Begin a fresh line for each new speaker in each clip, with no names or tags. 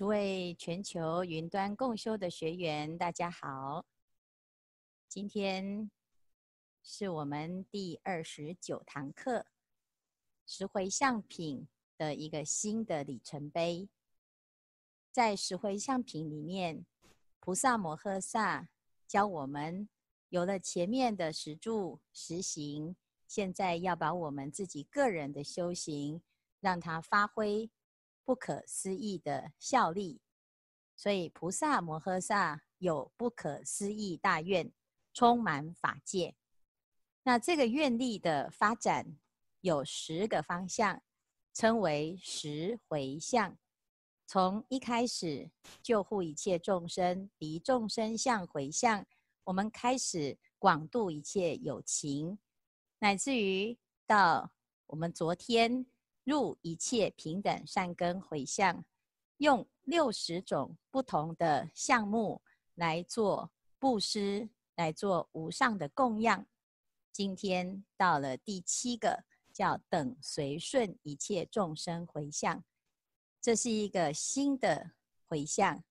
诸位全球云端共修的学员，大家好！今天是我们第二十九堂课《石灰像品》的一个新的里程碑。在《石灰像品》里面，菩萨摩诃萨教我们，有了前面的石住、石行，现在要把我们自己个人的修行让它发挥。不可思议的效力，所以菩萨摩诃萨有不可思议大愿，充满法界。那这个愿力的发展有十个方向，称为十回向。从一开始救护一切众生，离众生相回向，我们开始广度一切有情，乃至于到我们昨天。入一切平等善根回向，用六十种不同的项目来做布施，来做无上的供养。今天到了第七个，叫等随顺一切众生回向，这是一个新的回向。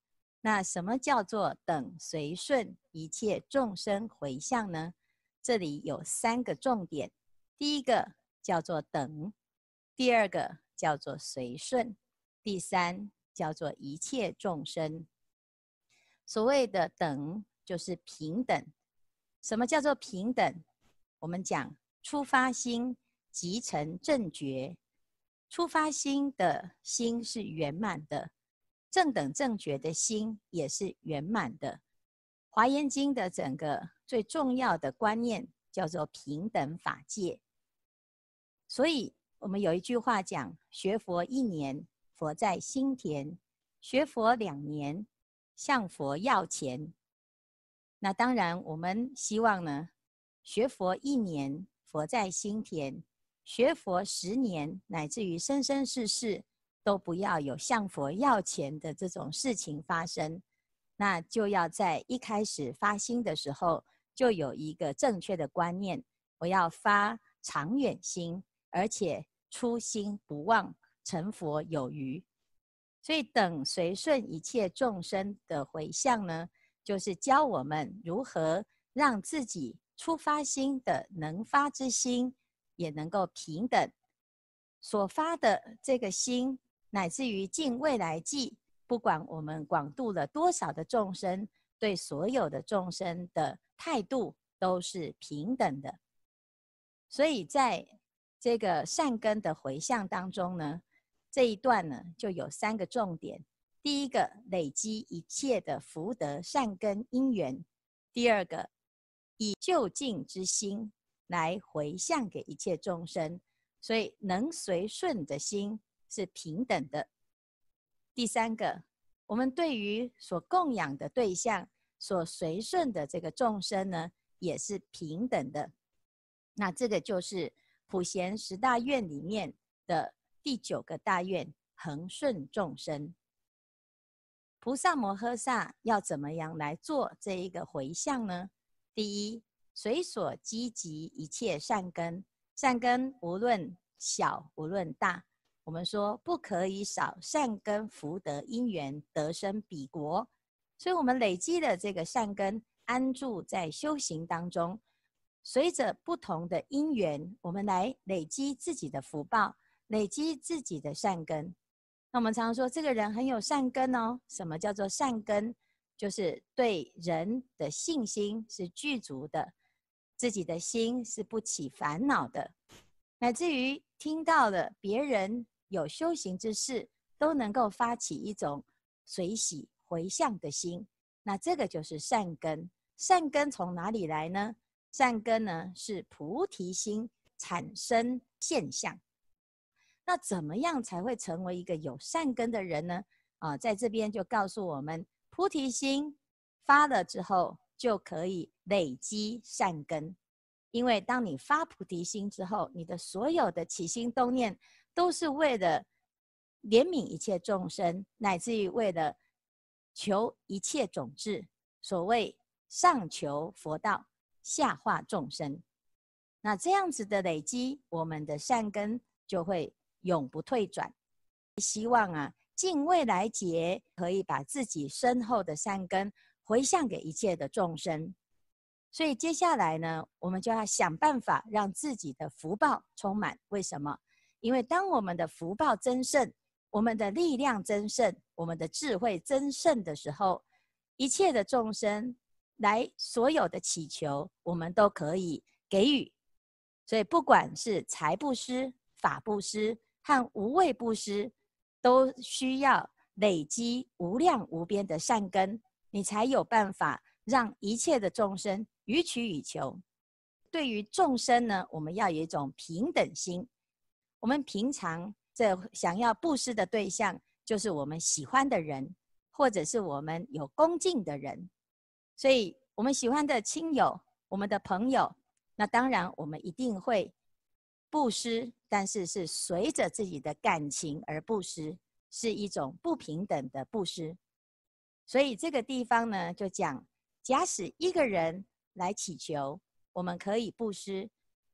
那什么叫做等随顺一切众生回向呢？这里有三个重点，第一个叫做等。第二个叫做随顺，第三叫做一切众生。所谓的等就是平等。什么叫做平等？我们讲出发心即成正觉，出发心的心是圆满的，正等正觉的心也是圆满的。华严经的整个最重要的观念叫做平等法界，所以。我们有一句话讲：学佛一年，佛在心田；学佛两年，向佛要钱。那当然，我们希望呢，学佛一年，佛在心田；学佛十年，乃至于生生世世，都不要有向佛要钱的这种事情发生。那就要在一开始发心的时候，就有一个正确的观念：我要发长远心，而且。初心不忘，成佛有余。所以，等随顺一切众生的回向呢，就是教我们如何让自己出发心的能发之心，也能够平等所发的这个心，乃至于尽未来际，不管我们广度了多少的众生，对所有的众生的态度都是平等的。所以在。这个善根的回向当中呢，这一段呢就有三个重点：第一个，累积一切的福德善根因缘；第二个，以究竟之心来回向给一切众生；所以能随顺的心是平等的；第三个，我们对于所供养的对象、所随顺的这个众生呢，也是平等的。那这个就是。普贤十大愿里面的第九个大愿，恒顺众生。菩萨摩诃萨要怎么样来做这一个回向呢？第一，随所积集一切善根，善根无论小无论大，我们说不可以少善根福德因缘得生彼国。所以，我们累积的这个善根，安住在修行当中。随着不同的因缘，我们来累积自己的福报，累积自己的善根。那我们常常说，这个人很有善根哦。什么叫做善根？就是对人的信心是具足的，自己的心是不起烦恼的，乃至于听到了别人有修行之事，都能够发起一种随喜回向的心。那这个就是善根。善根从哪里来呢？善根呢是菩提心产生现象，那怎么样才会成为一个有善根的人呢？啊，在这边就告诉我们，菩提心发了之后就可以累积善根，因为当你发菩提心之后，你的所有的起心动念都是为了怜悯一切众生，乃至于为了求一切种智，所谓上求佛道。下化众生，那这样子的累积，我们的善根就会永不退转。希望啊，近未来劫可以把自己身后的善根回向给一切的众生。所以接下来呢，我们就要想办法让自己的福报充满。为什么？因为当我们的福报增盛，我们的力量增盛，我们的智慧增盛的时候，一切的众生。来，所有的祈求我们都可以给予，所以不管是财布施、法布施和无畏布施，都需要累积无量无边的善根，你才有办法让一切的众生予取予求。对于众生呢，我们要有一种平等心。我们平常这想要布施的对象，就是我们喜欢的人，或者是我们有恭敬的人。所以我们喜欢的亲友，我们的朋友，那当然我们一定会布施，但是是随着自己的感情而布施，是一种不平等的布施。所以这个地方呢，就讲：假使一个人来祈求，我们可以布施；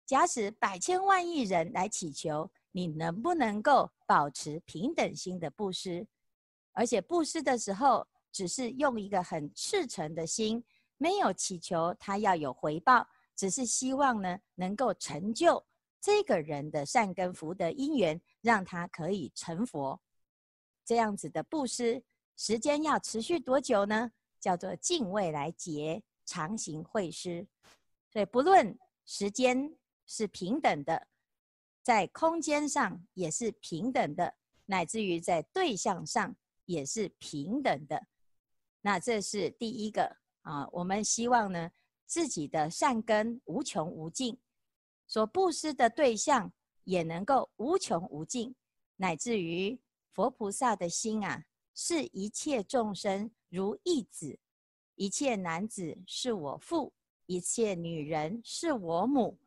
假使百千万亿人来祈求，你能不能够保持平等心的布施？而且布施的时候。只是用一个很赤诚的心，没有祈求他要有回报，只是希望呢能够成就这个人的善根福德因缘，让他可以成佛。这样子的布施，时间要持续多久呢？叫做敬未来劫常行会施，所以不论时间是平等的，在空间上也是平等的，乃至于在对象上也是平等的。那这是第一个啊，我们希望呢，自己的善根无穷无尽，所布施的对象也能够无穷无尽，乃至于佛菩萨的心啊，是一切众生如一子，一切男子是我父，一切女人是我母。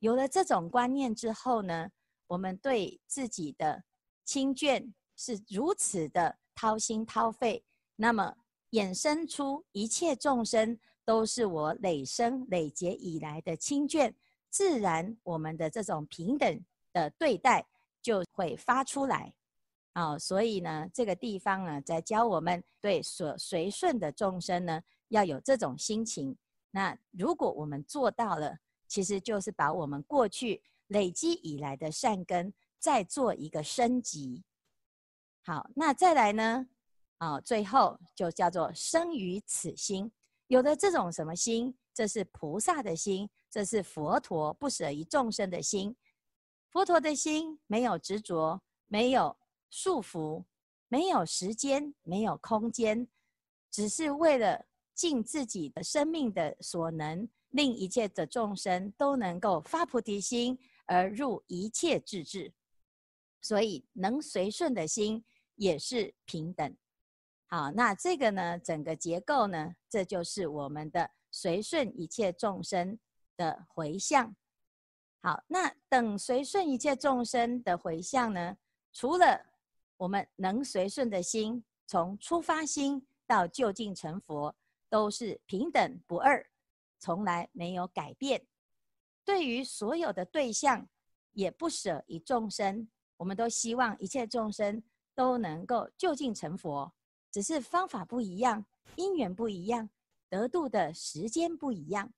有了这种观念之后呢，我们对自己的亲眷是如此的掏心掏肺，那么。衍生出一切众生都是我累生累劫以来的亲眷，自然我们的这种平等的对待就会发出来。啊，所以呢，这个地方呢，在教我们对所随顺的众生呢，要有这种心情。那如果我们做到了，其实就是把我们过去累积以来的善根再做一个升级。好，那再来呢？啊，最后就叫做生于此心，有的这种什么心，这是菩萨的心，这是佛陀不舍于众生的心。佛陀的心没有执着，没有束缚，没有时间，没有空间，只是为了尽自己的生命的所能，令一切的众生都能够发菩提心而入一切智智。所以能随顺的心也是平等。好，那这个呢，整个结构呢，这就是我们的随顺一切众生的回向。好，那等随顺一切众生的回向呢，除了我们能随顺的心，从出发心到就近成佛，都是平等不二，从来没有改变。对于所有的对象，也不舍一众生，我们都希望一切众生都能够就近成佛。只是方法不一样，因缘不一样，得度的时间不一样。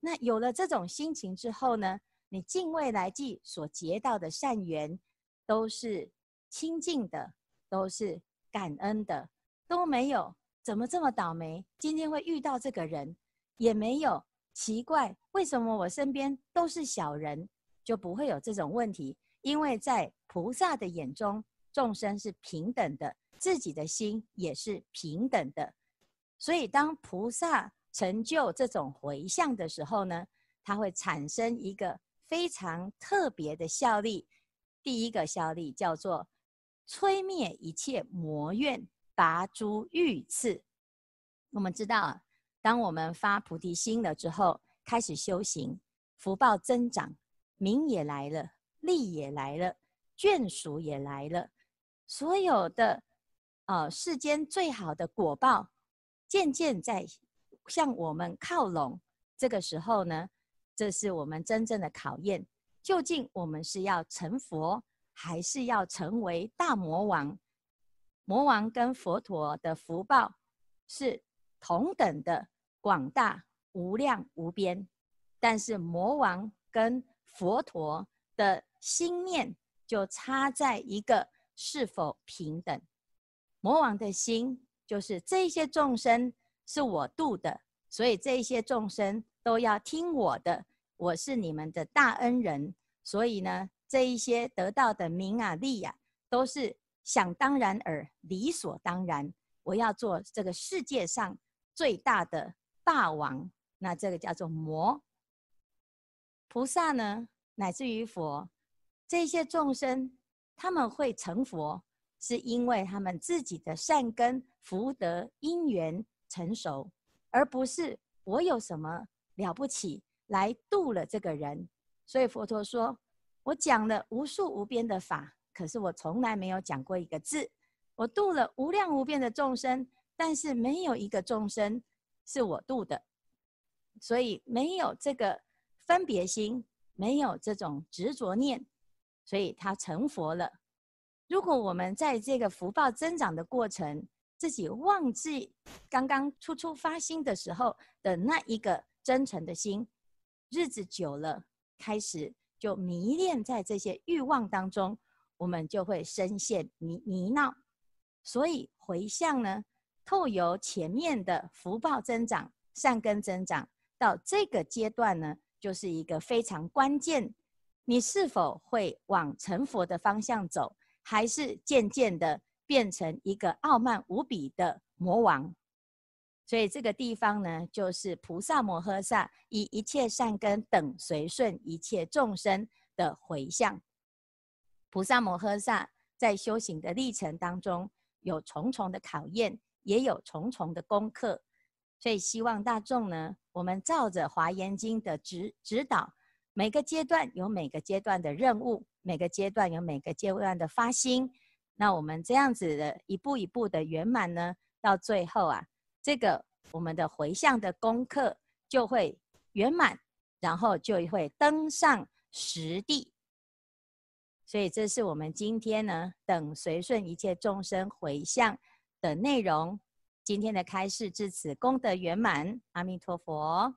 那有了这种心情之后呢？你近未来际所结到的善缘，都是清净的，都是感恩的，都没有怎么这么倒霉？今天会遇到这个人，也没有奇怪，为什么我身边都是小人，就不会有这种问题？因为在菩萨的眼中，众生是平等的。自己的心也是平等的，所以当菩萨成就这种回向的时候呢，它会产生一个非常特别的效力。第一个效力叫做摧灭一切魔怨，拔诸欲刺。我们知道，当我们发菩提心了之后，开始修行，福报增长，名也来了，利也来了，眷属也来了，所有的。啊，世间最好的果报，渐渐在向我们靠拢。这个时候呢，这是我们真正的考验：究竟我们是要成佛，还是要成为大魔王？魔王跟佛陀的福报是同等的，广大无量无边。但是魔王跟佛陀的心念就差在一个是否平等。魔王的心就是这些众生是我度的，所以这些众生都要听我的，我是你们的大恩人。所以呢，这一些得到的名啊、利啊，都是想当然而理所当然。我要做这个世界上最大的大王，那这个叫做魔。菩萨呢，乃至于佛，这些众生他们会成佛。是因为他们自己的善根福德因缘成熟，而不是我有什么了不起来度了这个人。所以佛陀说：“我讲了无数无边的法，可是我从来没有讲过一个字。我度了无量无边的众生，但是没有一个众生是我度的。所以没有这个分别心，没有这种执着念，所以他成佛了。”如果我们在这个福报增长的过程，自己忘记刚刚初出发心的时候的那一个真诚的心，日子久了，开始就迷恋在这些欲望当中，我们就会深陷泥泥淖。所以回向呢，透由前面的福报增长、善根增长，到这个阶段呢，就是一个非常关键，你是否会往成佛的方向走。还是渐渐的变成一个傲慢无比的魔王，所以这个地方呢，就是菩萨摩诃萨以一切善根等随顺一切众生的回向。菩萨摩诃萨在修行的历程当中，有重重的考验，也有重重的功课，所以希望大众呢，我们照着《华严经》的指指导，每个阶段有每个阶段的任务。每个阶段有每个阶段的发心，那我们这样子的一步一步的圆满呢，到最后啊，这个我们的回向的功课就会圆满，然后就会登上实地。所以这是我们今天呢，等随顺一切众生回向的内容。今天的开示至此功德圆满，阿弥陀佛。